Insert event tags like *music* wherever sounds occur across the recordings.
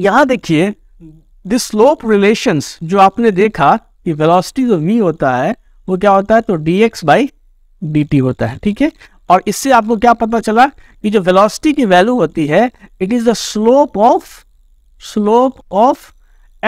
यहां देखिए this slope relations जो आपने देखा कि वेलोसिटी जो वी होता है वो क्या होता है तो d x by D t होता है ठीक है और इससे आपको क्या पता चला कि जो वेलोसिटी की वैल्यू होती है it is the slope of slope of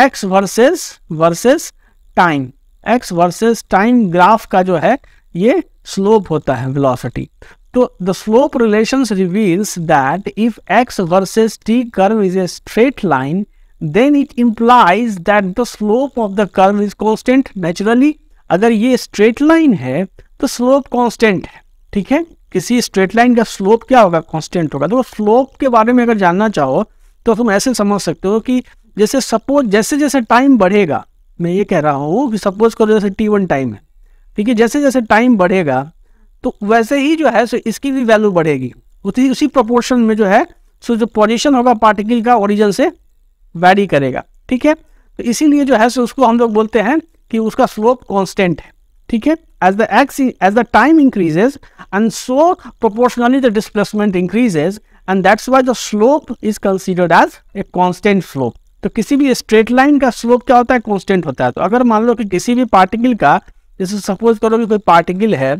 x versus versus time x versus time graph का जो है ये स्लोप होता है वेलोसिटी तो the slope relation reveals that if x versus t curve is a straight line then it implies that the slope of the curve is constant naturally अगर ये straight line है तो स्लोप कॉन्स्टेंट है ठीक है किसी straight line का slope क्या होगा कॉन्स्टेंट होगा तो स्लोप के बारे में अगर जानना चाहो तो तुम ऐसे समझ सकते हो कि जैसे सपोज जैसे जैसे टाइम बढ़ेगा मैं ये कह रहा हूँ कि सपोज करो जैसे टी वन टाइम है ठीक है जैसे जैसे टाइम बढ़ेगा तो वैसे ही जो है सो इसकी भी वैल्यू बढ़ेगी उसी उसी प्रोपोर्शन में जो है सो जो पोजिशन होगा पार्टिकल का ओरिजिन से वैरी करेगा ठीक है तो इसीलिए जो है सो उसको हम लोग बोलते हैं कि उसका स्लोप कॉन्स्टेंट है ठीक है as the X as the time increases and so proportionally the displacement increases and that's why the slope is considered as a constant slope तो किसी भी स्ट्रेट लाइन का स्लोप क्या होता है कॉन्स्टेंट होता है तो अगर मान लो कि किसी भी पार्टिकल का जैसे सपोज करो कि कोई पार्टिकल है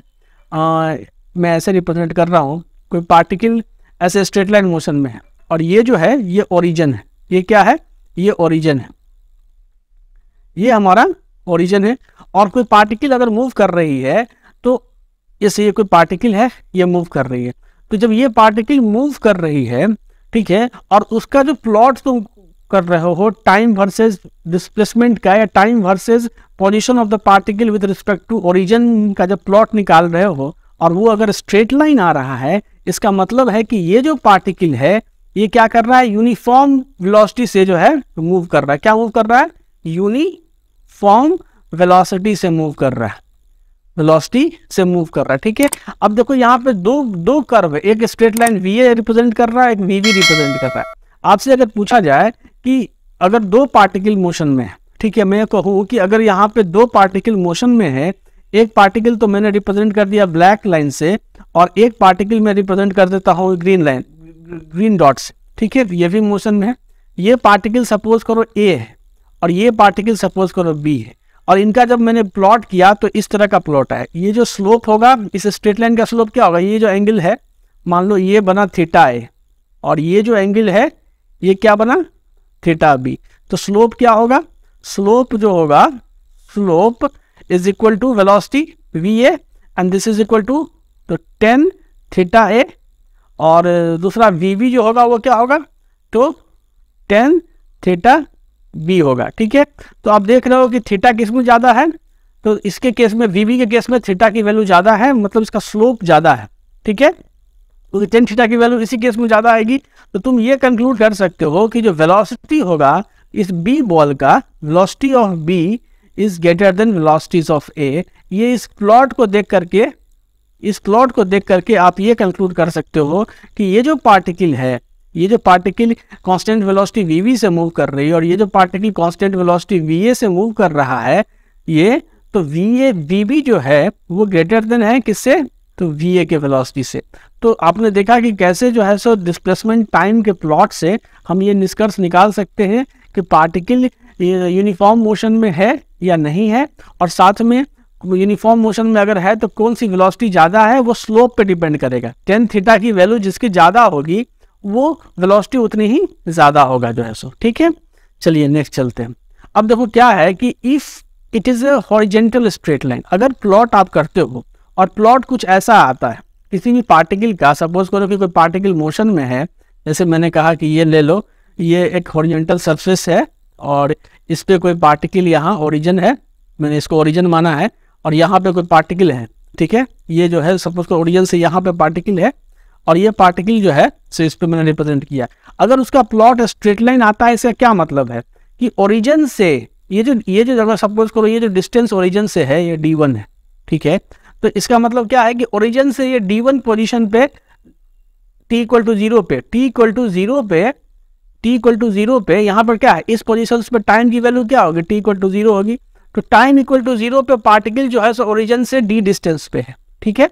आ, मैं ऐसे रिप्रेजेंट कर रहा हूँ कोई पार्टिकल ऐसे स्ट्रेट लाइन मोशन में है और ये जो है ये ओरिजन है ये क्या है ये ओरिजन है ये हमारा ओरिजन है और कोई पार्टिकल अगर मूव कर रही है तो जैसे ये कोई पार्टिकल है ये मूव कर रही है तो जब ये पार्टिकल मूव कर रही है ठीक है और उसका जो प्लॉट तुम कर रहे हो टाइम वर्सेज डिस्प्लेसमेंट का या time versus position of the particle with respect to origin का जब प्लॉट निकाल रहे हो और वो अगर स्ट्रेट लाइन आ रहा है इसका मतलब है कि ये जो पार्टिकल है ये क्या कर रहा है यूनिफॉर्म वेलोसिटी से जो है मूव कर रहा है क्या मूव कर रहा है यूनिफॉर्म वेलोसिटी से मूव कर रहा है वेलोसिटी से मूव कर रहा है ठीक है अब देखो यहाँ पे दो दो कर्व एक straight line V A represent कर रहा है एक वी बी रिप्रेजेंट कर रहा है आपसे अगर पूछा जाए कि अगर दो पार्टिकल मोशन में ठीक है मैं कहूँ कि अगर यहाँ पे दो पार्टिकल मोशन में है एक पार्टिकल तो मैंने रिप्रेजेंट कर दिया ब्लैक लाइन से और एक पार्टिकल मैं रिप्रेजेंट कर देता हूँ ग्रीन लाइन ग्रीन डॉट से ठीक है ये भी मोशन में है ये पार्टिकल सपोज करो ए है और ये पार्टिकल सपोज करो बी है और इनका जब मैंने प्लॉट किया तो इस तरह का प्लॉट है ये जो स्लोप होगा इस स्ट्रेट लाइन का स्लोप क्या होगा ये जो एंगल है मान लो ये बना थीटा ए और ये जो एंगल है ये क्या बना थीटा बी तो स्लोप क्या होगा स्लोप जो होगा slope is equal to velocity V A and this is equal to तो टेन थीटा ए और uh, दूसरा वी बी जो होगा वो क्या होगा तो टेन थीटा बी होगा ठीक है तो आप देख रहे हो कि थीटा किस में ज़्यादा है तो इसके केस में वी बी के केस में थीटा की वैल्यू ज़्यादा है मतलब इसका स्लोप ज़्यादा है ठीक है क्योंकि टेन थीटा की वैल्यू इसी केस में ज़्यादा आएगी तो तुम ये कंक्लूड कर सकते हो कि जो वेलोसिटी होगा इस बी बॉल का velocity of B is greater than velocities of A ये इस प्लॉट को देख करके इस प्लॉट को देख करके आप ये कंक्लूड कर सकते हो कि ये जो पार्टिकल है ये जो particle constant velocity V V से मूव कर रही है और ये जो particle constant velocity V A से मूव कर रहा है ये तो वी ए वी बी जो है वो ग्रेटर देन है किससे तो वी ए के वेलोसिटी से तो आपने देखा कि कैसे जो है सो डिस्प्लेसमेंट टाइम के प्लॉट से हम ये निष्कर्ष निकाल सकते हैं कि पार्टिकल यूनिफॉर्म मोशन में है या नहीं है और साथ में यूनिफॉर्म मोशन में अगर है तो कौन सी वेलोसिटी ज़्यादा है वो स्लोप पे डिपेंड करेगा टेन थीटा की वैल्यू जिसकी ज़्यादा होगी वो वेलोसिटी उतनी ही ज़्यादा होगा जो है सो ठीक है चलिए नेक्स्ट चलते हैं अब देखो क्या है कि if it is a horizontal straight line अगर प्लॉट आप करते हो और प्लॉट कुछ ऐसा आता है किसी भी पार्टिकल का सपोज करो कि कोई पार्टिकल मोशन में है जैसे मैंने कहा कि ये ले लो ये एक हॉरिजेंटल सरफेस है और इस पर कोई पार्टिकल यहाँ ओरिजन है मैंने इसको ओरिजन माना है और यहाँ पे कोई पार्टिकल है ठीक है ये जो है सपोज को ओरिजन से यहाँ पे पार्टिकल है और ये पार्टिकल जो है से इस पर मैंने रिप्रेजेंट किया अगर उसका प्लॉट स्ट्रेट लाइन आता है इसका क्या मतलब है कि ओरिजन से ये जो ये जो जगह सपोज करो ये जो डिस्टेंस ओरिजन से है ये डी वन है ठीक है तो इसका मतलब क्या है कि ओरिजिन से ये डी वन पोजिशन पे टी इक्वल टू जीरो पे टी इक्वल टू जीरो पे टी इक्वल टू जीरो पे यहाँ पर क्या है इस पोजिशन पे टाइम की वैल्यू क्या होगी टी इक्वल टू जीरो होगी तो टाइम इक्वल टू जीरो पे पार्टिकल जो है सो ओरिजिन से डी डिस्टेंस पे है ठीक है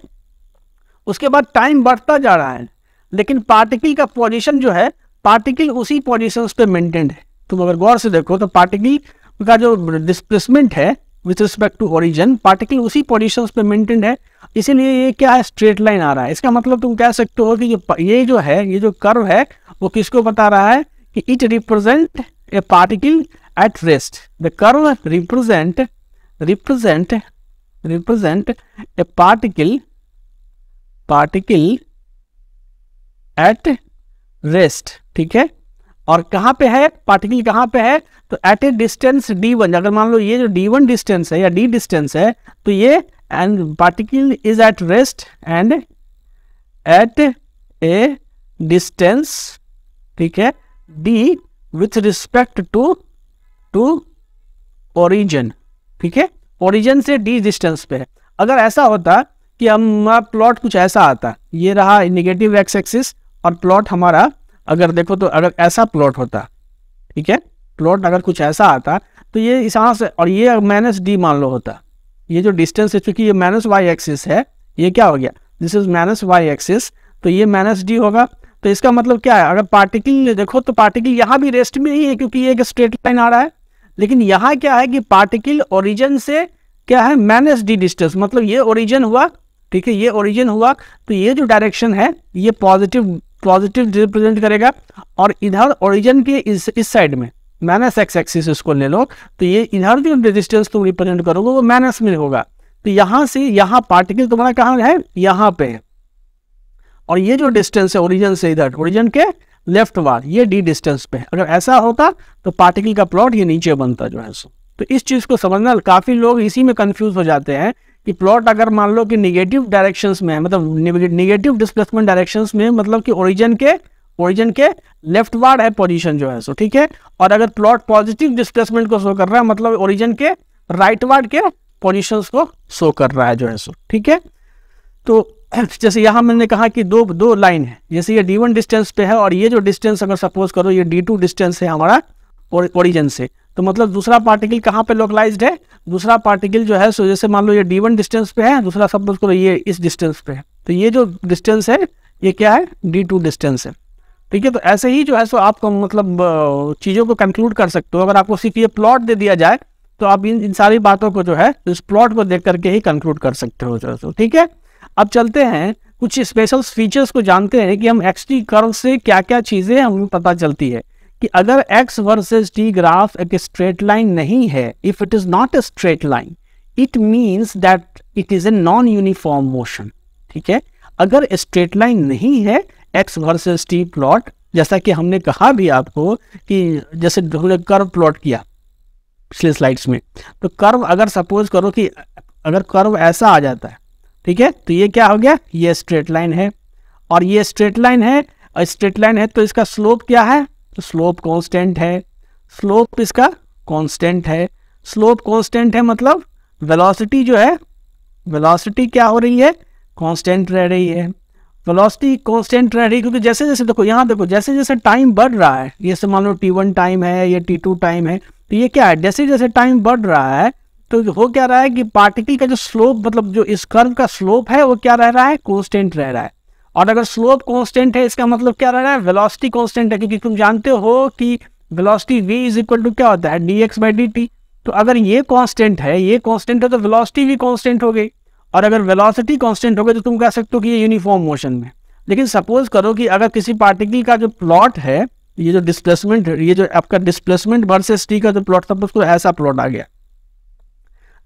उसके बाद टाइम बढ़ता जा रहा है लेकिन पार्टिकल का पोजिशन जो है पार्टिकल उसी पोजिशन पे मेंटेन है तुम अगर गौर से देखो तो पार्टिकल का जो डिस्प्लेसमेंट है with respect to origin particle उसी पोजिशन पे मेंटेन है इसीलिए ये क्या है स्ट्रेट लाइन आ रहा है इसका मतलब तुम कह सकते हो कि ये ये जो है ये जो कर्व है वो किसको बता रहा है कि it represent a particle at rest the curve represent represent represent a particle particle at rest ठीक है और कहाँ पे है पार्टिकल कहाँ पे है तो at a distance D one अगर मान लो ये जो डी वन डिस्टेंस है या डी डिस्टेंस है तो ये and particle is at rest and at a distance ठीक है D with respect to to origin ठीक है ओरिजन से डी डिस्टेंस पे अगर ऐसा होता कि हम प्लॉट कुछ ऐसा आता ये रहा निगेटिव एक्स एक्सिस और प्लॉट हमारा अगर देखो तो अगर ऐसा प्लॉट होता ठीक है प्लॉट अगर कुछ ऐसा आता तो ये यहाँ से और ये माइनस डी मान लो होता ये जो डिस्टेंस है चूंकि ये माइनस वाई एक्सिस है ये क्या हो गया this is minus Y axis तो ये माइनस डी होगा तो इसका मतलब क्या है अगर पार्टिकल देखो तो पार्टिकल यहाँ भी रेस्ट में ही है क्योंकि ये एक स्ट्रेट लाइन आ रहा है लेकिन यहाँ क्या है कि पार्टिकल ओरिजिन से क्या है माइनस डी डिस्टेंस मतलब ये ओरिजिन हुआ ठीक है ये ओरिजिन हुआ तो ये जो डायरेक्शन है ये पॉजिटिव पॉजिटिव रिप्रेजेंट करेगा और इधर ओरिजिन के इस इस साइड में माइनस एक्स एक्सिस उसको ले लो तो ये इधर जो रेजिस्टेंस तुम रिप्रेजेंट करोगे वो माइनस में होगा तो यहां से यहां पार्टिकल तुम्हारा कहां है यहां पे और ये जो डिस्टेंस है ओरिजिन से इधर ओरिजिन के लेफ्ट वार ये डी डिस्टेंस पे अगर ऐसा होता तो पार्टिकल का प्लॉट ये नीचे बनता जो है सो तो इस चीज़ को समझना काफ़ी लोग इसी में कंफ्यूज हो जाते हैं कि प्लॉट अगर मान लो कि निगेटिव डायरेक्शन में है मतलब निगेटिव डिस्प्लेसमेंट डायरेक्शन में मतलब कि ओरिजिन के ओरिजिन के लेफ्ट वार्ड है पोजीशन जो है सो ठीक है और अगर प्लॉट पॉजिटिव डिस्प्लेसमेंट को शो कर रहा है मतलब ओरिजिन के राइट वार्ड के पोजिशन को शो कर रहा है जो है सो ठीक है तो *clears throat* जैसे यहाँ मैंने कहा कि दो दो लाइन है जैसे ये डी डिस्टेंस पे है और ये जो डिस्टेंस अगर सपोज करो ये डी डिस्टेंस है हमारा ओरिजन से तो मतलब दूसरा पार्टिकल कहाँ पे लोकलाइज है दूसरा पार्टिकल जो है सो जैसे मान लो ये डी डिस्टेंस पे है दूसरा सपोज करो ये इस डिस्टेंस पे है तो ये जो डिस्टेंस है ये क्या है डी डिस्टेंस है ठीक है तो ऐसे ही जो है सो आप मतलब चीज़ों को कंक्लूड कर सकते हो अगर आपको सिर्फ ये प्लॉट दे दिया जाए तो आप इन इन सारी बातों को जो है इस प्लॉट को देख करके ही कंक्लूड कर सकते हो जो ठीक है अब चलते हैं कुछ स्पेशल फीचर्स को जानते हैं कि हम एक्स टी कर्व से क्या क्या चीज़ें हमें पता चलती है कि अगर एक्स वर्सेज टी ग्राफ एक स्ट्रेट लाइन नहीं है if it is not a straight line it means that it is a non uniform motion ठीक है अगर स्ट्रेट लाइन नहीं है एक्स वर्सेस टी प्लॉट जैसा कि हमने कहा भी आपको कि जैसे हमने कर्व प्लॉट किया पिछले स्लाइड्स में तो कर्व अगर सपोज करो कि अगर कर्व ऐसा आ जाता है ठीक है तो ये क्या हो गया ये स्ट्रेट लाइन है और ये स्ट्रेट लाइन है और स्ट्रेट लाइन है तो इसका स्लोप क्या है तो स्लोप कॉन्स्टेंट है स्लोप इसका कॉन्स्टेंट है स्लोप कॉन्स्टेंट है मतलब वेलोसिटी जो है वेलोसिटी क्या हो रही है कॉन्स्टेंट रह रही है वेलोसिटी कॉन्स्टेंट रह रही क्योंकि जैसे जैसे देखो यहाँ देखो जैसे जैसे टाइम बढ़ रहा है जैसे मान लो टी वन टाइम है या टी टू टाइम है तो ये क्या है जैसे जैसे टाइम बढ़ रहा है तो हो क्या रहा है कि पार्टिकल का जो स्लोप मतलब जो इस कर्व का स्लोप है वो क्या रह रहा है कॉन्स्टेंट रह रहा है और अगर स्लोप कॉन्स्टेंट है इसका मतलब क्या रह रहा है वेलोसिटी कॉन्स्टेंट है क्योंकि तुम जानते हो कि velocity V is equal to क्या होता है D x by D T तो अगर ये कॉन्स्टेंट है ये कॉन्स्टेंट है तो वेलोसिटी भी कॉन्स्टेंट हो गई और अगर वेलोसिटी कांस्टेंट होगा तो तुम कह सकते हो कि ये यूनिफॉर्म मोशन में लेकिन सपोज करो कि अगर किसी पार्टिकल का जो प्लॉट है ये जो डिस्प्लेसमेंट ये जो आपका डिस्प्लेसमेंट वर्सेस टी का जो प्लॉट था उसको ऐसा प्लॉट आ गया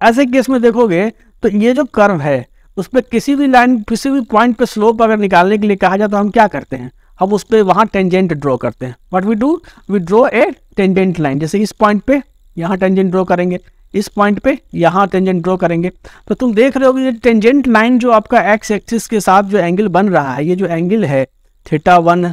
ऐसे केस में देखोगे तो ये जो कर्व है उस पर किसी भी लाइन किसी भी पॉइंट पे स्लोप अगर निकालने के लिए कहा जाए तो हम क्या करते हैं हम उस पर वहाँ टेंजेंट ड्रॉ करते हैं what we do we draw a tangent line जैसे इस पॉइंट पे यहाँ टेंजेंट ड्रॉ करेंगे इस पॉइंट पे यहाँ टेंजेंट ड्रॉ करेंगे तो तुम देख रहे हो कि ये टेंजेंट लाइन जो आपका एक्स एक्सिस के साथ जो एंगल बन रहा है ये जो एंगल है थीटा वन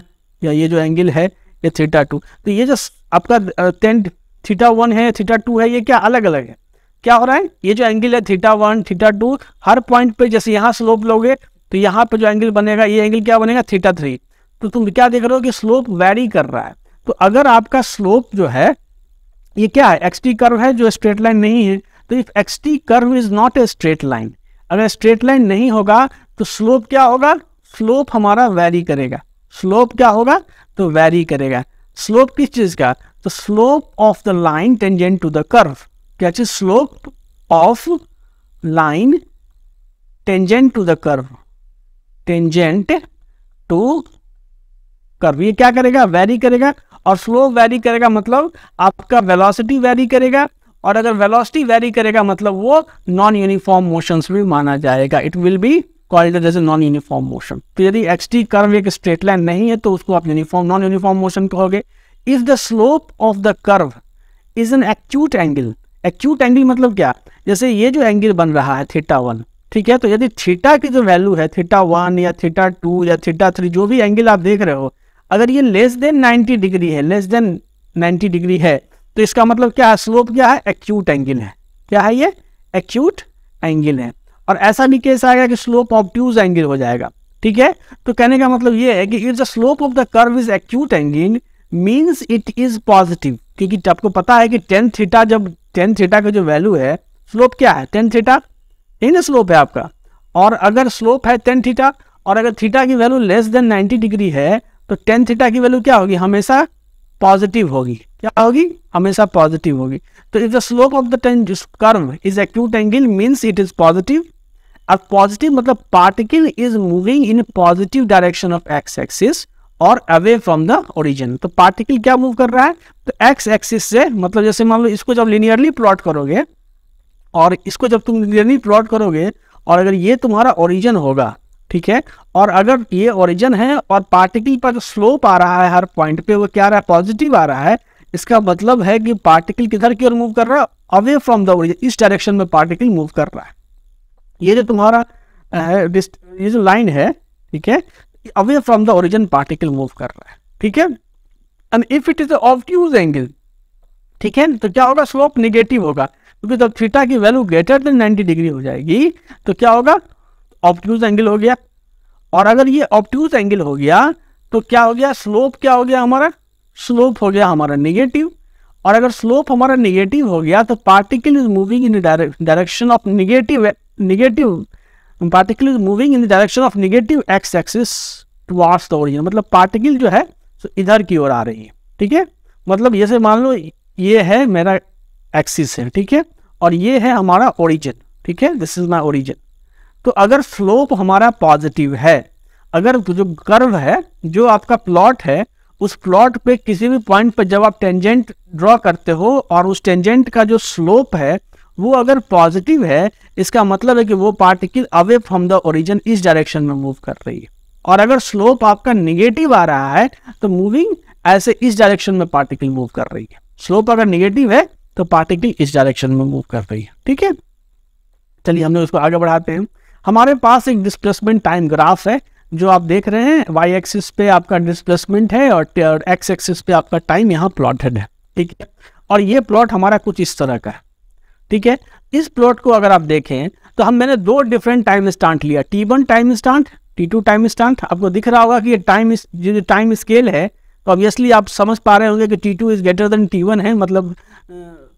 या ये जो एंगल है ये थीटा टू तो ये जो आपका टेंट थीटा वन है थीटा टू है ये क्या अलग अलग है क्या हो रहा है ये जो एंगल है थीटा वन थीटा टू हर पॉइंट पे जैसे यहाँ स्लोप लोगे तो यहाँ पे जो एंगल बनेगा ये एंगल क्या बनेगा थीटा थ्री तो तुम क्या देख रहे हो कि स्लोप वेरी कर रहा है तो अगर आपका स्लोप जो है ये क्या है एक्सटी कर्व है जो स्ट्रेट लाइन नहीं है तो if X T curve is not a straight line अगर स्ट्रेट लाइन नहीं होगा तो स्लोप क्या होगा स्लोप हमारा वैरी करेगा स्लोप क्या होगा तो वैरी करेगा स्लोप किस चीज का तो slope of the line tangent to the curve क्या चीज slope of line tangent to the curve tangent to curve ये क्या करेगा वैरी करेगा और स्लो वैरी करेगा मतलब आपका वेलोसिटी वैरी करेगा और अगर वेलोसिटी वैरी करेगा मतलब वो नॉन यूनिफॉर्म मोशंस भी माना जाएगा it will be called as a non uniform motion तो यदि एक्स टी कर्व एक स्ट्रेट लाइन नहीं है तो उसको आप यूनिफॉर्म नॉन यूनिफॉर्म मोशन कहोगे if the slope of the curve is an acute angle acute angle मतलब क्या जैसे ये जो एंगल बन रहा है थीटा वन ठीक है तो यदि थीटा की जो वैल्यू है थीटा वन या थीटा टू या थीटा थ्री जो भी एंगल आप देख रहे हो अगर ये लेस देन 90 डिग्री है लेस देन 90 डिग्री है तो इसका मतलब क्या है स्लोप क्या है एक्यूट एंगल है क्या है ये एक्यूट एंगल है और ऐसा भी केस आएगा कि स्लोप ट्यूज एंगल हो जाएगा ठीक है तो कहने का मतलब ये है कि if the slope of the curve is acute angle means it is positive क्योंकि आपको पता है कि टेन थीटा जब टेन थीटा का जो वैल्यू है स्लोप क्या है टेन थीटा यही ना स्लोप है आपका और अगर स्लोप है टेन थीटा और अगर थीटा की value less than ninety degree है तो टेन थीटा की वैल्यू क्या होगी हमेशा पॉजिटिव होगी क्या होगी हमेशा पॉजिटिव होगी तो if the slope of the tan curve is acute angle means it is positive अब पॉजिटिव मतलब particle is moving in positive direction of X axis और अवे फ्रॉम द ओरिजिन तो पार्टिकल क्या मूव कर रहा है तो एक्स एक्सिस से मतलब जैसे मान लो इसको जब लिनियरली प्लॉट करोगे और इसको जब तुम लिनियरली प्लॉट करोगे और अगर ये तुम्हारा ओरिजिन होगा ठीक है और अगर ये ओरिजन है और पार्टिकल पर जो स्लोप आ रहा है हर पॉइंट पे वो क्या रहा है पॉजिटिव आ रहा है इसका मतलब है कि पार्टिकल किधर की ओर मूव कर रहा है अवे फ्रॉम द ओरिजन इस डायरेक्शन में पार्टिकल मूव कर रहा है ये जो तुम्हारा ये जो लाइन है ठीक है away from the origin particle move कर रहा है ठीक है and if it is obtuse angle ठीक है तो क्या होगा स्लोप निगेटिव होगा क्योंकि जब थीटा की वैल्यू ग्रेटर देन 90 डिग्री हो जाएगी तो क्या होगा ऑप्टूज एंगल हो गया और अगर ये ऑप्टूज एंगल हो गया तो क्या हो गया स्लोप क्या हो गया हमारा स्लोप हो गया हमारा निगेटिव और अगर स्लोप हमारा निगेटिव हो गया तो particle is moving in direction of negative negative particle is moving in the direction of negative X axis towards the origin मतलब पार्टिकल जो है इधर की ओर आ रही है ठीक है मतलब जैसे मान लो ये है मेरा एक्सिस है ठीक है और ये है हमारा ओरिजिन ठीक है दिस इज माई ओरिजिन तो अगर स्लोप हमारा पॉजिटिव है अगर जो कर्व है जो आपका प्लॉट है उस प्लॉट पे किसी भी पॉइंट पर जब आप टेंजेंट ड्रॉ करते हो और उस टेंजेंट का जो स्लोप है वो अगर पॉजिटिव है इसका मतलब है कि वो particle away from the origin इस डायरेक्शन में मूव कर रही है और अगर स्लोप आपका निगेटिव आ रहा है तो मूविंग ऐसे इस डायरेक्शन में पार्टिकल मूव कर रही है स्लोप अगर निगेटिव है तो पार्टिकल इस डायरेक्शन में मूव कर रही है ठीक है चलिए हमने उसको आगे बढ़ाते हैं हमारे पास एक डिस्प्लेसमेंट टाइम ग्राफ है जो आप देख रहे हैं वाई एक्सिस पे आपका डिस्प्लेसमेंट है और एक्स एक्सिस पे आपका टाइम यहाँ प्लॉटेड है ठीक है और ये प्लॉट हमारा कुछ इस तरह का है ठीक है इस प्लॉट को अगर आप देखें तो हम मैंने दो डिफरेंट टाइम स्टांट लिया T one time instant T two time instant आपको दिख रहा होगा कि ये टाइम जो टाइम स्केल है तो ऑब्वियसली आप समझ पा रहे होंगे कि T two is greater than T one है मतलब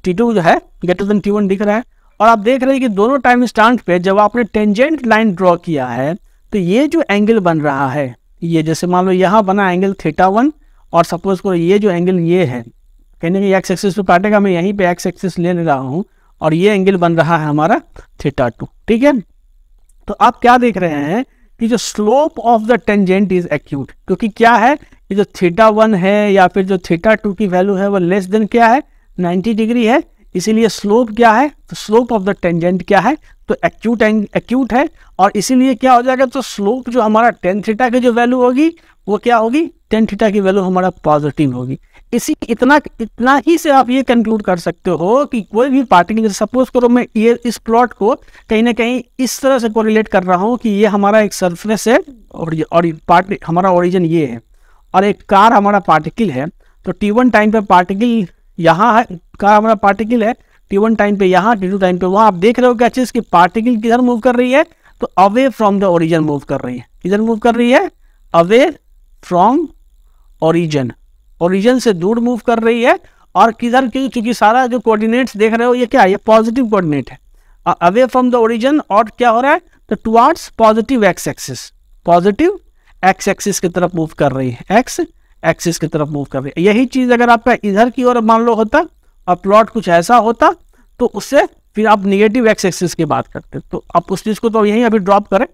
टी टू जो है ग्रेटर देन टी वन दिख रहा है और आप देख रहे हैं कि दोनों टाइम स्टांट पे जब आपने टेंजेंट लाइन ड्रॉ किया है तो ये जो एंगल बन रहा है ये जैसे मान लो यहाँ बना एंगल थीटा वन और सपोज करो ये जो एंगल ये है कहने की एक्स एक्सिस पे काटेगा मैं यहीं पे एक्स एक्सिस ले रहा हूँ और ये एंगल बन रहा है हमारा थीटा टू ठीक है तो आप क्या देख रहे हैं कि जो slope of the tangent is acute क्योंकि क्या है कि जो थीटा वन है या फिर जो थीटा टू की वैल्यू है वो लेस देन क्या है नाइन्टी डिग्री है इसीलिए स्लोप क्या है तो स्लोप ऑफ द टेंजेंट क्या है तो एक्यूट एक्यूट है और इसीलिए क्या हो जाएगा तो स्लोप जो हमारा टेन थीटा की जो वैल्यू होगी वो क्या होगी टेन थीटा की वैल्यू हमारा पॉजिटिव होगी इसी इतना इतना ही से आप ये कंक्लूड कर सकते हो कि कोई भी पार्टिकल सपोज करो मैं ये इस प्लॉट को कहीं ना कहीं इस तरह से कोरिलेट कर रहा हूँ कि ये हमारा एक सरफेस है और और पार्ट हमारा ओरिजिन ये है और एक कार हमारा पार्टिकल है तो टी वन टाइम पर पार्टिकल यहाँ का हमारा पार्टिकल है टी वन टाइम पे यहाँ टी टू टाइम पे वहाँ आप देख रहे हो क्या चीज़ की पार्टिकल किधर मूव कर रही है तो away from the origin move कर रही है किधर मूव कर रही है अवे फ्रॉम ओरिजन ओरिजन से दूर मूव कर रही है और किधर क्यों क्योंकि सारा जो कोऑर्डिनेट्स देख रहे हो ये क्या ये पॉजिटिव कोऑर्डिनेट है अवे फ्रॉम द ओरिजन और क्या हो रहा है तो towards positive X axis positive X axis की तरफ मूव कर रही है एक्स एक्सिस की तरफ मूव कर रही है यही चीज़ अगर आपका इधर की ओर मान लो होता और प्लॉट कुछ ऐसा होता तो उससे फिर आप निगेटिव एक्स एक्सिस की बात करते तो आप उस चीज़ को तो यही अभी ड्रॉप करें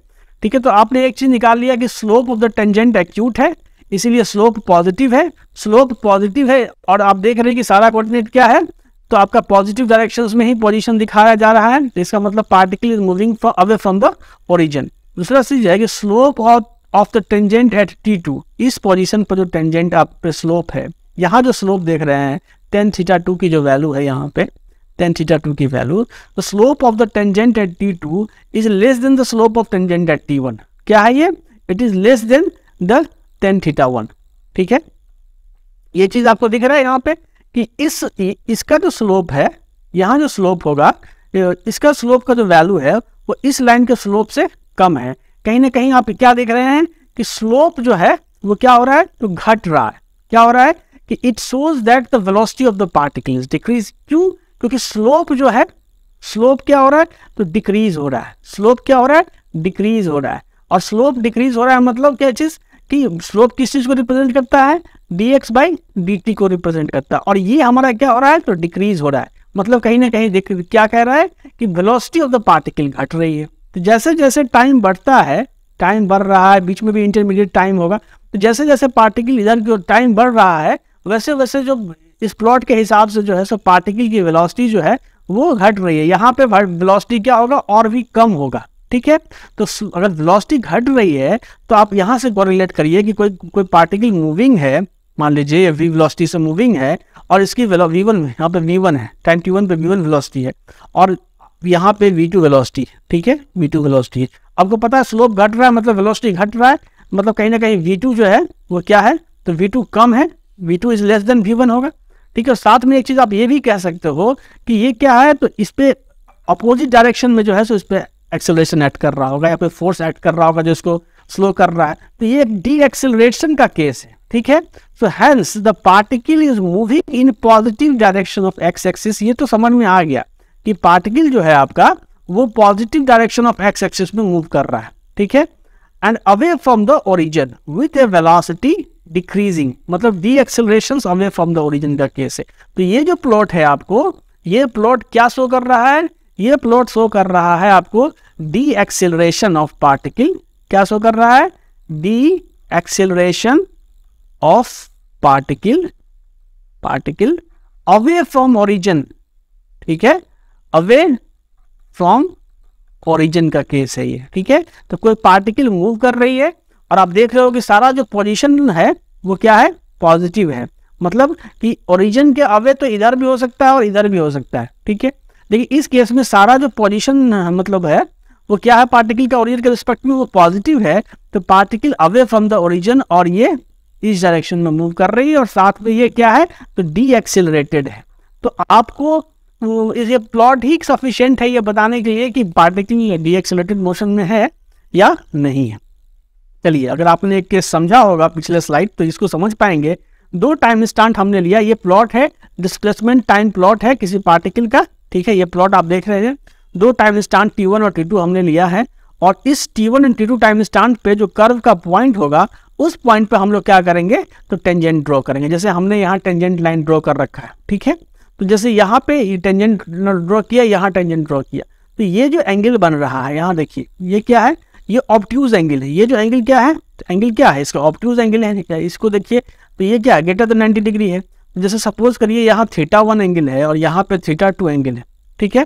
ठीक है तो आपने एक चीज़ निकाल लिया कि slope of the tangent acute है इसीलिए स्लोप पॉजिटिव है स्लोप पॉजिटिव है और आप देख रहे हैं कि सारा कोऑर्डिनेट क्या है तो आपका पॉजिटिव डायरेक्शन में ही पोजिशन दिखाया जा रहा है तो इसका मतलब particle is moving away from the origin दूसरा चीज है कि स्लोप और of the tangent at T two इस पोजीशन पर जो टेंजेंट आप पे स्लोप है यहाँ जो स्लोप देख रहे हैं टेन थीटा टू की जो वैल्यू है यहाँ पे टेन थीटा टू की value the slope of the tangent at T two is less than the slope of tangent at T one क्या है ये it is less than the tan theta one ठीक है ये चीज आपको दिख रहा है यहाँ पे कि इस इसका जो स्लोप है यहाँ जो स्लोप होगा इसका स्लोप का जो वैल्यू है वो इस लाइन के स्लोप से कम है कहीं ना कहीं आप क्या देख रहे हैं कि स्लोप जो है वो क्या हो रहा है तो घट रहा है क्या हो रहा है कि it shows that the velocity of the particle is decrease क्यों क्योंकि स्लोप जो है स्लोप क्या हो रहा है तो डिक्रीज हो रहा है स्लोप क्या हो रहा है डिक्रीज हो रहा है और स्लोप डिक्रीज हो रहा है मतलब क्या चीज कि स्लोप किस चीज को रिप्रेजेंट करता है D x by D T को रिप्रेजेंट करता है और ये हमारा क्या हो रहा है तो डिक्रीज हो रहा है मतलब कहीं ना कहीं क्या कह रहा है कि वेलोसिटी ऑफ द पार्टिकल घट रही है तो जैसे जैसे टाइम बढ़ता है टाइम बढ़ रहा है बीच में भी इंटरमीडिएट टाइम होगा तो जैसे जैसे पार्टिकल इधर की ओर टाइम बढ़ रहा है वैसे वैसे जो इस प्लॉट के हिसाब से जो है सो पार्टिकल की वेलोसिटी जो है वो घट रही है यहाँ पे वेलोसिटी क्या होगा और भी कम होगा ठीक है तो अगर वेलोसिटी घट रही है तो आप यहाँ से कोरिलेट करिए कि कोई कोई पार्टिकल मूविंग है मान लीजिए वी वेलोसिटी से मूविंग है और इसकी वी वन यहाँ पे वी वन है टाइम टी वन पे वी वन वेलोसिटी है और यहाँ पे वी टू वेलोसिटी ठीक है वी टू वेलोसिटी आपको पता है स्लोप घट रहा है मतलब वेलोसिटी घट रहा है मतलब कहीं ना कहीं वी टू जो है वो क्या है तो वी टू कम है V two is less than V one होगा ठीक है साथ में एक चीज़ आप ये भी कह सकते हो कि ये क्या है तो इस पर अपोजिट डायरेक्शन में जो है सो इस पर एक्सेलरेशन एक्ट कर रहा होगा या कोई फोर्स एड कर रहा होगा जो इसको स्लो कर रहा है तो ये डी एक्सेलरेशन का केस है ठीक है so hence the particle is moving in positive direction of X axis ये तो समझ में आ गया कि पार्टिकल जो है आपका वो positive direction of X axis में मूव कर रहा है ठीक है and away from the origin with a velocity decreasing मतलब deceleration away from the origin का केस है तो ये जो प्लॉट है आपको ये प्लॉट क्या शो कर रहा है ये प्लॉट शो कर रहा है आपको डी एक्सेलरेशन ऑफ पार्टिकल क्या शो कर रहा है deceleration of particle particle away from origin ठीक है अवे फ्रॉम ओरिजिन का केस है ये ठीक है तो कोई पार्टिकल मूव कर रही है और आप देख रहे हो कि सारा जो पोजिशन है वो क्या है पॉजिटिव है मतलब कि ओरिजिन के अवे तो इधर भी हो सकता है और इधर भी हो सकता है ठीक है देखिए इस केस में सारा जो पोजिशन मतलब है वो क्या है पार्टिकल का ओरिजिन के रिस्पेक्ट में वो पॉजिटिव है तो particle away from the origin और ये इस डायरेक्शन में मूव कर रही है और साथ में ये क्या है तो डी एक्सेलरेटेड है तो आपको ये प्लॉट ही सफिशियंट है ये बताने के लिए कि पार्टिकल डीएक्सलेटेड मोशन में है या नहीं है चलिए अगर आपने एक केस समझा होगा पिछले स्लाइड तो इसको समझ पाएंगे दो टाइम स्टांट हमने लिया ये प्लॉट है डिस्प्लेसमेंट टाइम प्लॉट है किसी पार्टिकल का ठीक है ये प्लॉट आप देख रहे हैं दो टाइम स्टांट टी और टी हमने लिया है और इस T one and T two time instant पे जो कर्व का पॉइंट होगा उस पॉइंट पे हम लोग क्या करेंगे तो टेंजेंट ड्रॉ करेंगे जैसे हमने यहाँ टेंजेंट लाइन ड्रॉ कर रखा है ठीक है तो जैसे यहाँ पे टेंजेंट ड्रॉ किया यहाँ टेंजेंट ड्रॉ किया तो ये जो एंगल बन रहा है यहाँ देखिए ये क्या है ये ऑप्ट्यूज एंगल है ये जो एंगल क्या है एंगल क्या है इसका ऑप्ट्यूज एंगल है क्या इसको देखिए तो ये क्या गेटर देन नाइन्टी डिग्री है तो जैसे सपोज करिए यहाँ थीटा वन एंगल है और यहाँ पे थीटा टू एंगल है ठीक है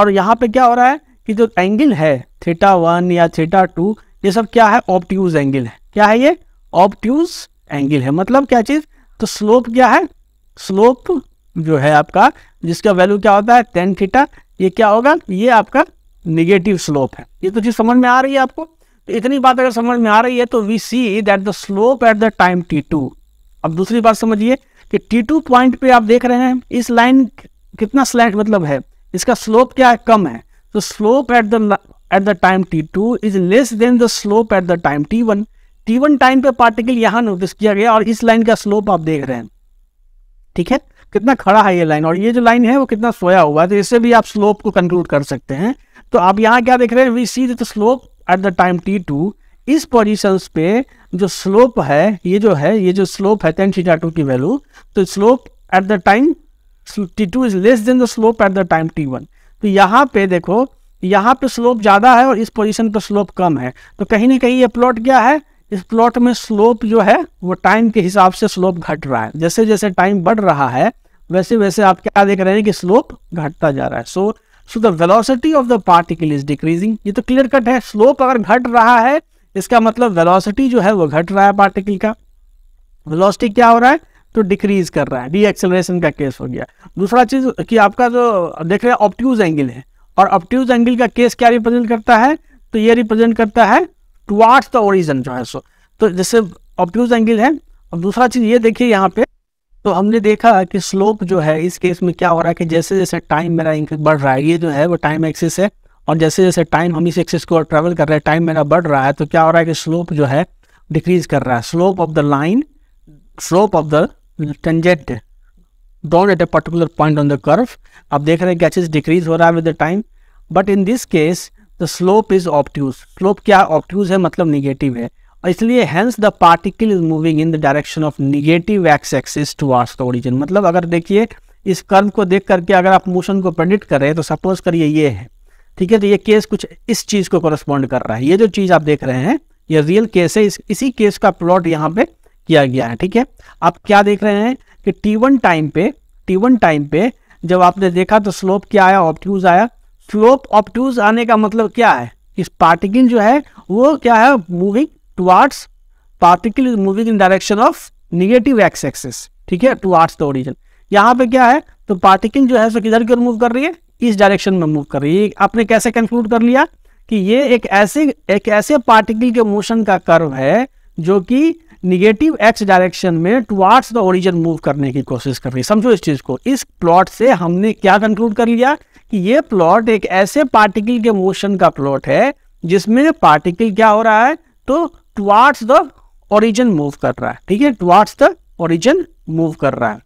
और यहाँ पे क्या हो रहा है कि जो एंगल है थीटा वन या थीटा टू ये सब क्या है ऑप्ट्यूज एंगल है क्या है ये ऑप्ट्यूज एंगल है मतलब क्या चीज़ तो स्लोप क्या है स्लोप जो है आपका जिसका वैल्यू क्या होता है टेन थीटा ये क्या होगा ये आपका निगेटिव स्लोप है ये तो चीज़ समझ में आ रही है आपको तो इतनी बात अगर समझ में आ रही है तो we see that the slope at the time T two अब दूसरी बात समझिए कि टी टू पॉइंट पे आप देख रहे हैं इस लाइन कितना स्लैंड मतलब है इसका स्लोप क्या है कम है तो slope at the at the time T two is less than the slope at the time T one T one time पे पार्टिकल यहां नोटिस किया गया और इस लाइन का स्लोप आप देख रहे हैं ठीक है कितना खड़ा है ये लाइन और ये जो लाइन है वो कितना सोया हुआ है तो इससे भी आप स्लोप को कंक्लूड कर सकते हैं तो आप यहाँ क्या देख रहे हैं we see the slope at the time T two इस पोजिशन पे जो स्लोप है ये जो है ये जो स्लोप है टेन थीटा टू की वैल्यू तो slope at the time T two is less than the slope at the time T one तो यहाँ पे देखो यहाँ पे स्लोप ज़्यादा है और इस पोजिशन पर स्लोप कम है तो कहीं ना कहीं ये प्लॉट क्या है इस प्लॉट में स्लोप जो है वो टाइम के हिसाब से स्लोप घट रहा है जैसे जैसे टाइम बढ़ रहा है वैसे वैसे आप क्या देख रहे हैं कि स्लोप घटता जा रहा है so so the velocity of the particle is decreasing ये तो क्लियर कट है स्लोप अगर घट रहा है इसका मतलब वेलोसिटी जो है वो घट रहा है पार्टिकल का वेलोसिटी क्या हो रहा है तो डिक्रीज कर रहा है डी एक्सेलरेशन का केस हो गया दूसरा चीज कि आपका जो देख रहे हैं ऑप्ट्यूज एंगल है और ऑप्ट्यूज एंगल का केस क्या रिप्रेजेंट करता है तो ये रिप्रेजेंट करता है टुवार्ड्स द ओरिजन जो है सो तो जैसे ऑप्ट्यूज एंगल है और दूसरा चीज ये देखिए यहाँ पे तो हमने देखा कि स्लोप जो है इस केस में क्या हो रहा है कि जैसे जैसे टाइम मेरा इंक्रीज बढ़ रहा है ये जो है वो टाइम एक्सिस है और जैसे जैसे टाइम हम इस एक्सिस को ट्रेवल कर रहे हैं टाइम मेरा बढ़ रहा है तो क्या हो रहा है कि स्लोप जो है डिक्रीज कर रहा है slope of the line slope of the tangent dot at a particular point on the curve आप देख रहे हैं कि डिक्रीज हो रहा है with the time but in this case the slope is obtuse slope क्या ऑप्टूज है मतलब निगेटिव है इसलिए hence the particle is moving in the direction of negative X axis towards the origin मतलब अगर देखिए इस कर्म को देख करके अगर आप मोशन को प्रेडिक्ट कर रहे हैं तो सपोज करिए ये है ठीक है तो ये केस कुछ इस चीज को करस्पॉन्ड कर रहा है ये जो चीज आप देख रहे हैं ये रियल केस है इस, इसी केस का प्लॉट यहाँ पे किया गया है ठीक है आप क्या देख रहे हैं कि T1 टाइम पे T1 टाइम पे जब आपने देखा तो स्लोप क्या आया ऑप्टूज आया स्लोप ऑप्टूज आने का मतलब क्या है इस पार्टिकल जो है वो क्या है moving towards particle is moving in direction of negative X axis ठीक है टुवार्ड्स द ओरिजन यहाँ पे क्या है तो पार्टिकल जो है सो किधर की ओर मूव कर रही है इस डायरेक्शन में मूव कर रही है आपने कैसे कंक्लूड कर लिया कि ये एक ऐसे एक ऐसे पार्टिकल के मोशन का कर्व है जो कि निगेटिव एक्स डायरेक्शन में टुवार्ड्स द ओरिजिन मूव करने की कोशिश कर रही है समझो इस चीज को इस प्लॉट से हमने क्या कंक्लूड कर लिया कि ये प्लॉट एक ऐसे पार्टिकल के मोशन का प्लॉट है जिसमें पार्टिकल क्या हो रहा है तो टुवार्ड्स द ओरिजिन मूव कर रहा है ठीक है टुवार्ड्स द ओरिजिन मूव कर रहा है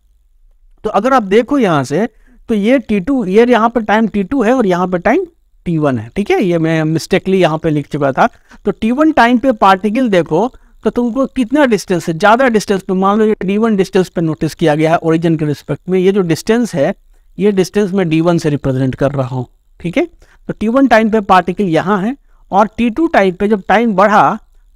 तो अगर आप देखो यहां से तो ये टी टू ये यहां पर टाइम टी टू है और यहां पर टाइम टी वन है ठीक है ये मैं मिस्टेकली यहां पे लिख चुका था तो वन टाइम पे पार्टिकल देखो तो तुमको कितना डिस्टेंस है ज़्यादा डिस्टेंस पे मान लो ये वन डिस्टेंस पे नोटिस किया गया है ओरिजिन के रिस्पेक्ट में ये जो डिस्टेंस है ये डिस्टेंस मैं वन से रिप्रेजेंट कर रहा हूँ ठीक है तो वन टाइम पे पार्टिकल यहाँ है और टू टाइम पे जब टाइम बढ़ा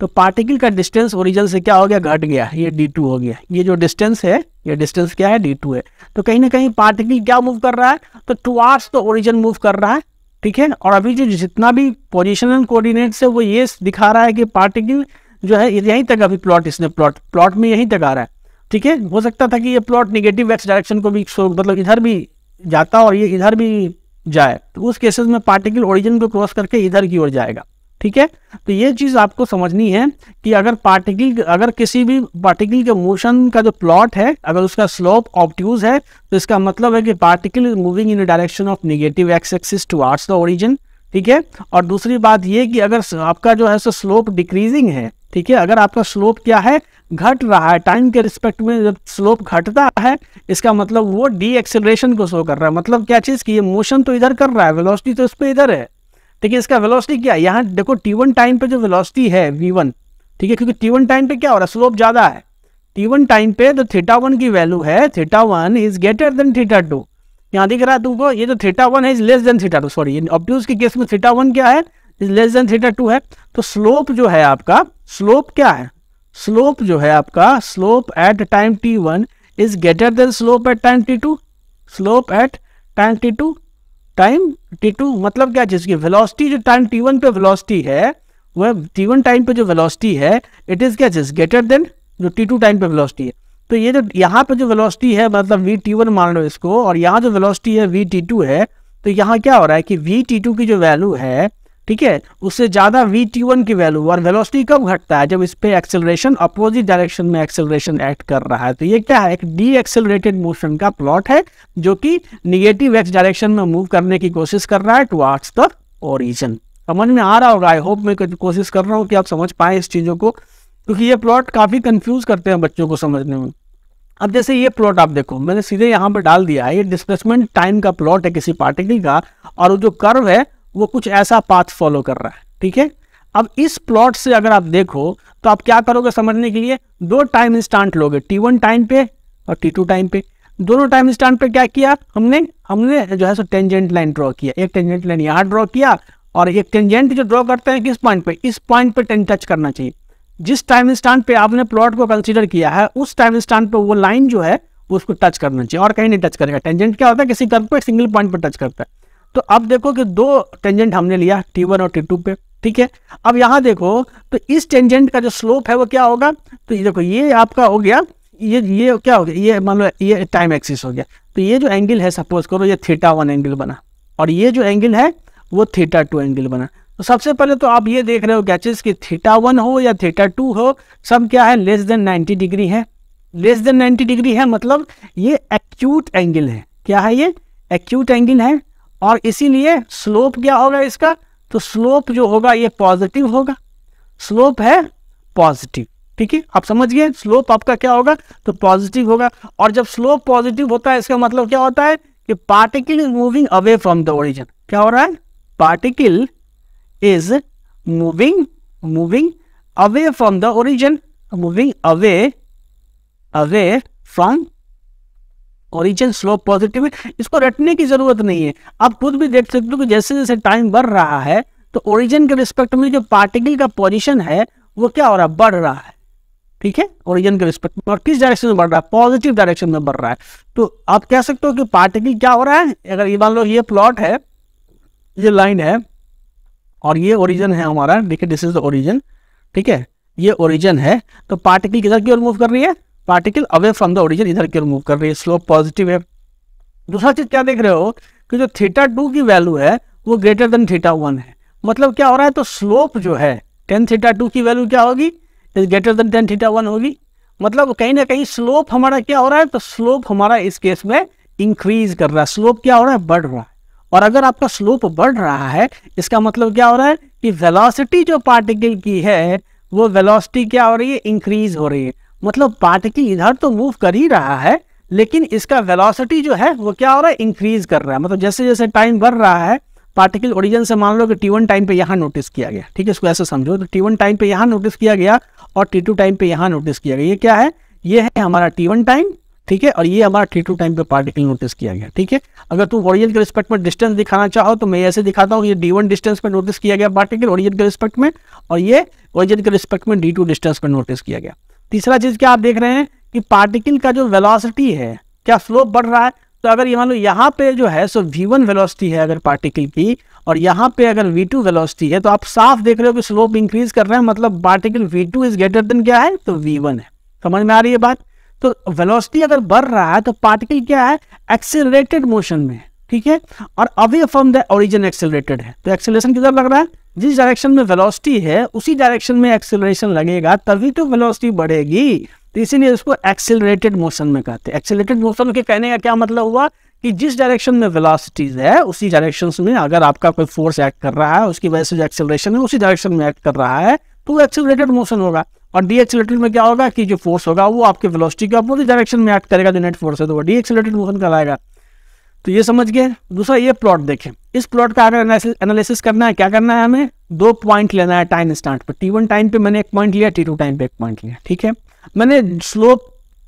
तो पार्टिकल का डिस्टेंस ओरिजिन से क्या हो गया घट गया ये डी टू हो गया ये जो डिस्टेंस है ये डिस्टेंस क्या है डी टू है तो कहीं ना कहीं पार्टिकल क्या मूव कर रहा है तो टू आर्स तो ओरिजिन मूव कर रहा है ठीक है और अभी जो जितना भी पोजिशनल कोऑर्डिनेट्स है वो ये दिखा रहा है कि पार्टिकल जो है यहीं तक अभी प्लॉट इसने प्लॉट प्लॉट में यहीं तक आ रहा है ठीक है हो सकता था कि ये प्लॉट निगेटिव एक्स डायरेक्शन को भी मतलब इधर भी जाता और ये इधर भी जाए तो उस केसेस में पार्टिकल ओरिजिन को क्रॉस करके इधर की ओर जाएगा ठीक है तो ये चीज आपको समझनी है कि अगर पार्टिकल अगर किसी भी पार्टिकल के मोशन का जो प्लॉट है अगर उसका स्लोप ऑप्टूज है तो इसका मतलब है कि particle is moving in direction of negative X axis towards the origin ठीक है और दूसरी बात ये कि अगर आपका जो है सो स्लोप डिक्रीजिंग है ठीक है अगर आपका स्लोप क्या है घट रहा है टाइम के रिस्पेक्ट में जब स्लोप घटता है इसका मतलब वो डी एक्सेलरेशन को शो कर रहा है मतलब क्या चीज़ कि ये मोशन तो इधर कर रहा है वेलोसिटी तो इस पर इधर है ठीक है इसका वेलोसिटी क्या है यहाँ देखो टी वन टाइम पे जो वेलोसिटी है वी वन ठीक है क्योंकि टी वन टाइम पे क्या हो रहा है स्लोप ज़्यादा है टी वन टाइम पे जो थीटा वन की वैल्यू है theta one is greater than theta two यहाँ दिख रहा है तुमको ये जो थीटा वन है is less than theta two sorry obtuse के केस में थीटा वन क्या है is less than theta two है तो स्लोप जो है आपका स्लोप क्या है स्लोप जो है आपका slope at time T one is greater than slope at time T two slope at time T two time T two मतलब क्या जिसकी वेलोसिटी जो टाइम टी वन पे वेलोसिटी है वह टी वन टाइम पे जो वेलोसिटी है इट इज क्या जिस ग्रेटर देन जो टी टू टाइम पे वेलोसिटी है तो ये जो यहाँ पे जो वेलोसिटी है मतलब वी टी वन मान लो इसको और यहाँ जो वेलोसिटी है वी टी टू है तो यहाँ क्या हो रहा है कि वी टी टू की जो वैल्यू है ठीक है उससे ज़्यादा वी टी वन की वैल्यू और वेलोसिटी कब घटता है जब इस पर एक्सेलरेशन अपोजिट डायरेक्शन में एक्सेलरेशन एक्ट कर रहा है तो ये क्या है एक डी एक्सेलरेटेड मोशन का प्लॉट है जो कि निगेटिव एक्स डायरेक्शन में मूव करने की कोशिश कर रहा है टुवार्ड्स द ओरिजन समझ में आ रहा होगा आई होप मैं कोशिश कर रहा हूँ कि आप समझ पाए इस चीज़ों को क्योंकि ये प्लॉट काफ़ी कन्फ्यूज़ करते हैं बच्चों को समझने में अब जैसे ये प्लॉट आप देखो मैंने सीधे यहाँ पर डाल दिया है ये डिस्प्लेसमेंट टाइम का प्लॉट है किसी पार्टिकल का और वो जो कर्व है वो कुछ ऐसा पाथ फॉलो कर रहा है ठीक है अब इस प्लॉट से अगर आप देखो तो आप क्या करोगे समझने के लिए दो टाइम इंस्टांट लोगे टी वन टाइम पे और टी टू टाइम पे दोनों टाइम इंस्टांट पे क्या किया हमने हमने जो है सो टेंजेंट लाइन ड्रॉ किया एक टेंजेंट लाइन यहाँ ड्रॉ किया और एक टेंजेंट जो ड्रॉ करते हैं किस पॉइंट पे इस पॉइंट पे टेन टच करना चाहिए जिस टाइम इंस्टांट पे आपने प्लॉट को कंसिडर किया है उस टाइम इंस्टांट पे वो लाइन जो है उसको टच करना चाहिए और कहीं नहीं टच करेगा टेंजेंट क्या होता है किसी कर्व को सिंगल पॉइंट पर टच करता है तो अब देखो कि दो टेंजेंट हमने लिया टी वन और टी टू पे ठीक है अब यहां देखो तो इस टेंजेंट का जो स्लोप है वो क्या होगा तो ये देखो ये आपका हो गया ये ये क्या हो गया ये मान लो ये टाइम एक्सिस हो गया तो ये जो एंगल है सपोज करो ये थीटा वन एंगल बना और ये जो एंगल है वो थीटा टू एंगल बना तो सबसे पहले तो आप ये देख रहे हो गैचेस की थीटा वन हो या थीटा टू हो सब क्या है लेस देन नाइन्टी डिग्री है लेस देन नाइन्टी डिग्री है मतलब ये एक्यूट एंगल है क्या है ये एक्यूट एंगल है और इसीलिए स्लोप क्या होगा इसका तो स्लोप जो होगा ये पॉजिटिव होगा स्लोप है पॉजिटिव ठीक है आप समझिए स्लोप आपका क्या होगा तो पॉजिटिव होगा और जब स्लोप पॉजिटिव होता है इसका मतलब क्या होता है कि particle is moving away from the origin क्या हो रहा है particle is moving moving away from the origin moving away away from origin slope positive है इसको रटने की जरूरत नहीं है आप खुद भी देख सकते हो कि जैसे जैसे टाइम बढ़ रहा है तो ओरिजिन के रिस्पेक्ट में जो पार्टिकल का पोजिशन है वो क्या हो रहा है बढ़ रहा है ठीक है ओरिजिन के रिस्पेक्ट में और किस डायरेक्शन में बढ़ रहा है पॉजिटिव डायरेक्शन में बढ़ रहा है तो आप कह सकते हो कि पार्टिकल क्या हो रहा है अगर ये मान लो ये प्लॉट है ये लाइन है और ये ओरिजिन है हमारा देखिए दिस इज द ओरिजिन ठीक है ये ओरिजिन है तो पार्टिकल किधर की ओर मूव कर रही है particle away from the origin इधर की रिमूव कर रही है स्लोप पॉजिटिव है दूसरा चीज क्या देख रहे हो कि जो थीटा टू की वैल्यू है वो ग्रेटर देन थीटा वन है मतलब क्या हो रहा है तो स्लोप जो है टेन थीटा टू की वैल्यू क्या होगी is greater than tan theta one होगी मतलब कहीं ना कहीं स्लोप हमारा क्या हो रहा है तो स्लोप हमारा इस केस में इंक्रीज कर रहा है स्लोप क्या हो रहा है बढ़ रहा है और अगर आपका स्लोप बढ़ रहा है इसका मतलब क्या हो रहा है कि वेलोसिटी जो पार्टिकल की है वो वेलोसिटी क्या हो रही है इंक्रीज हो रही है मतलब पार्टिकल इधर तो मूव कर ही रहा है लेकिन इसका वेलोसिटी जो है वो क्या हो रहा है इंक्रीज कर रहा है मतलब जैसे जैसे टाइम बढ़ रहा है पार्टिकल ओरिजिन से मान लो कि टी वन टाइम पे यहाँ नोटिस किया गया ठीक है इसको ऐसे समझो तो टी वन टाइम पे यहाँ नोटिस किया गया और टी टू टाइम पे यहाँ नोटिस किया गया ये क्या है ये है हमारा टी वन टाइम ठीक है और ये हमारा टी टू टाइम पे पार्टिकल नोटिस किया गया ठीक है अगर तुम ओरिजिन के रिस्पेक्ट में डिस्टेंस दिखाना चाहो तो मैं ऐसे दिखाता हूँ ये डी वन डिस्टेंस पर नोटिस किया गया पार्टिकल ओरिजिन के रिस्पेक्ट में और ये ओरिजिन के रिस्पेक्ट में डी टू डिस्टेंस पर नोटिस किया गया तीसरा चीज़ क्या आप देख रहे हैं कि पार्टिकल का जो वेलोसिटी है क्या स्लोप बढ़ रहा है तो अगर ये मान लो यहाँ पे जो है सो वी वन वेलोसिटी है अगर पार्टिकल की और यहाँ पे अगर वी टू वेलोसिटी है तो आप साफ देख रहे हो कि स्लोप इंक्रीज कर रहे हैं मतलब particle V two is greater than क्या है तो वी वन है समझ में आ रही है बात तो वेलोसिटी अगर बढ़ रहा है तो पार्टिकल क्या है एक्सेलरेटेड मोशन में ठीक है और away from the origin accelerated है तो एक्सेलरेशन किधर लग रहा है जिस डायरेक्शन में वेलोसिटी है उसी डायरेक्शन में एक्सेलरेशन लगेगा तभी तो वेलोसिटी बढ़ेगी तो इसीलिए उसको एक्सेलरेटेड मोशन में कहते हैं एक्सेलरेटेड मोशन के कहने का क्या मतलब हुआ कि जिस डायरेक्शन में वेलोसिटीज है उसी डायरेक्शन में अगर आपका कोई फोर्स एक्ट कर रहा है उसकी वजह से जो एक्सेलरेशन है उसी डायरेक्शन में एक्ट कर रहा है तो एक्सेलरेटेड मोशन होगा और डी एक्सेलेटेड में क्या होगा कि जो फोर्स होगा वो आपके वेलोसिटी के अपोजिट डायरेक्शन में एक्ट करेगा जो नेट फोर्स है तो वो डी एक्सेलेटेड मोशन कहलाएगा तो ये समझ गए दूसरा ये प्लॉट देखें इस प्लॉट का अगर एनालिसिस करना है क्या करना है हमें दो पॉइंट लेना है टाइम स्टार्ट पर टी वन टाइम पे मैंने एक पॉइंट लिया टी टू टाइम पे एक पॉइंट लिया ठीक है मैंने स्लोप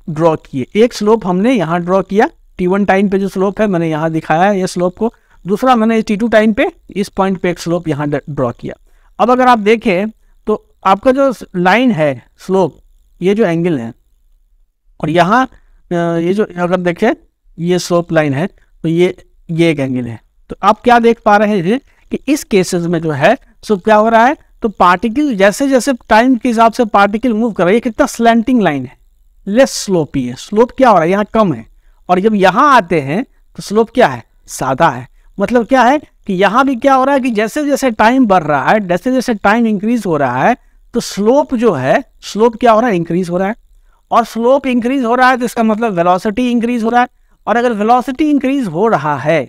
ड्रॉ किए एक स्लोप हमने यहाँ ड्रॉ किया टी वन टाइम पे जो स्लोप है मैंने यहाँ दिखाया है ये स्लोप को दूसरा मैंने टी टू टाइम पे इस पॉइंट पे एक स्लोप यहाँ ड्रॉ किया अब अगर आप देखें तो आपका जो लाइन है स्लोप ये जो एंगल है और यहाँ ये जो अगर देखें ये स्लोप लाइन है तो ये ये एक एंगल है तो आप क्या देख पा रहे हैं कि इस केसेस में जो है सो क्या हो रहा है तो पार्टिकल जैसे जैसे टाइम के हिसाब से पार्टिकल मूव कर रहा है कितना स्लैंटिंग लाइन है लेस स्लोपी है स्लोप क्या हो रहा है यहाँ कम है और जब यहाँ आते हैं तो स्लोप क्या है सादा है मतलब क्या है कि यहाँ भी क्या हो रहा है कि जैसे जैसे टाइम बढ़ रहा है जैसे जैसे टाइम इंक्रीज हो रहा है तो स्लोप जो है स्लोप क्या हो रहा है इंक्रीज हो रहा है और स्लोप इंक्रीज हो रहा है तो इसका मतलब वेलोसिटी इंक्रीज हो रहा है और अगर वेलोसिटी इंक्रीज हो रहा है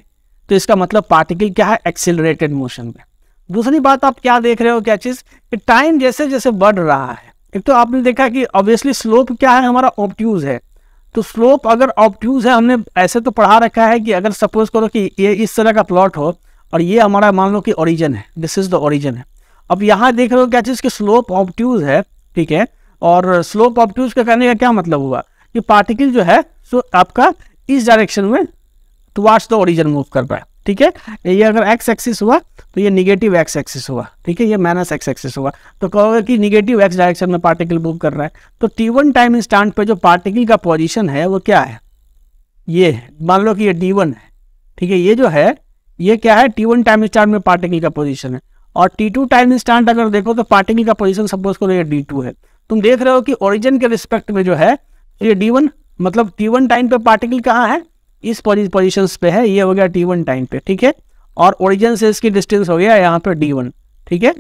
तो इसका मतलब पार्टिकल क्या है एक्सिलरेटेड मोशन में दूसरी बात आप क्या देख रहे हो क्या चीज़ कि टाइम जैसे जैसे बढ़ रहा है एक तो आपने देखा कि ऑब्वियसली स्लोप क्या है हमारा ऑप्ट्यूज है तो स्लोप अगर ऑप्ट्यूज है हमने ऐसे तो पढ़ा रखा है कि अगर सपोज करो कि ये इस तरह का प्लॉट हो और ये हमारा मान लो कि ओरिजन है दिस इज द ओरिजन है अब यहाँ देख रहे हो क्या चीज़ कि स्लोप ऑप्ट्यूज है ठीक है और स्लोप ऑप्ट्यूज का कहने का क्या मतलब हुआ कि पार्टिकल जो है सो आपका इस डायरेक्शन में टुवार्ड्स द ओरिजिन मूव कर रहा है ठीक है ये अगर एक्स एक्सिस हुआ तो ये निगेटिव एक्स एक्सिस हुआ ठीक है ये माइनस एक्स एक्सिस हुआ तो कहोगे कि निगेटिव एक्स डायरेक्शन में पार्टिकल मूव कर रहा है तो टी वन टाइम इंस्टांट पे जो पार्टिकल का पोजीशन है वो क्या है ये है मान लो कि ये डी वन है ठीक है ये जो है ये क्या है टी वन टाइम इंस्टांट में पार्टिकल का पोजिशन है और टी टू टाइम इंस्टांट अगर देखो तो पार्टिकल का पोजिशन सपोज करो ये डी टू है तुम देख रहे हो कि ओरिजिन के रिस्पेक्ट में जो है ये डी वन मतलब टी वन टाइम पे पार्टिकल कहाँ है इस पोजिशन पे है ये हो गया टी वन टाइम पे ठीक है और ओरिजिन से इसकी डिस्टेंस हो गया यहाँ पे डी वन ठीक है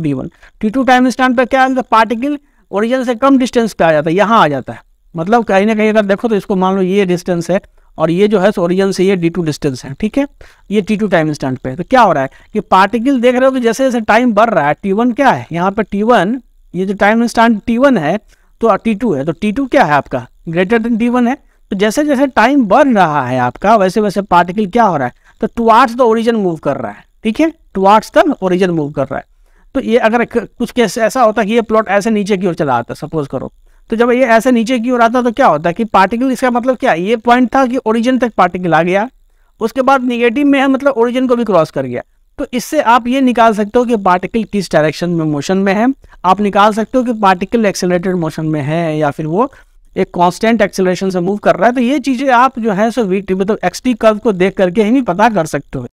D one T two time instant पे क्या है पार्टिकल मतलब ओरिजिन से कम डिस्टेंस पे आ जाता है यहाँ आ जाता है मतलब कहीं ना कहीं अगर देखो तो इसको मान लो ये डिस्टेंस है और ये जो है ओरिजिन से ये डी टू डिस्टेंस है ठीक है ये टी टू टाइम स्टैंड पे तो क्या हो रहा है कि पार्टिकल देख रहे हो कि जैसे जैसे टाइम बढ़ रहा है टी वन क्या है यहाँ पे टी वन ये जो टाइम स्टैंड टी वन है तो टी टू है तो टी टू क्या है आपका ग्रेटर देन टी वन है तो जैसे जैसे टाइम बढ़ रहा है आपका वैसे वैसे पार्टिकल क्या हो रहा है तो टुवार्ड्स द ओरिजिन मूव कर रहा है ठीक है टुवार्ड्स द ओरिजिन मूव कर रहा है तो ये अगर कुछ केस ऐसा होता कि ये प्लॉट ऐसे नीचे की ओर चला आता सपोज करो तो जब ये ऐसे नीचे की ओर आता तो क्या होता कि पार्टिकल इसका मतलब क्या ये पॉइंट था कि ओरिजिन तक पार्टिकल आ गया उसके बाद निगेटिव में है मतलब ओरिजिन को भी क्रॉस कर गया तो इससे आप ये निकाल सकते हो कि पार्टिकल किस डायरेक्शन में मोशन में है आप निकाल सकते हो कि पार्टिकल एक्सेलरेटेड मोशन में है या फिर वो एक कांस्टेंट एक्सेलरेशन से मूव कर रहा है तो ये चीज़ें आप जो है सो वी मतलब एक्सटी कर्व को देख करके ही पता कर सकते हो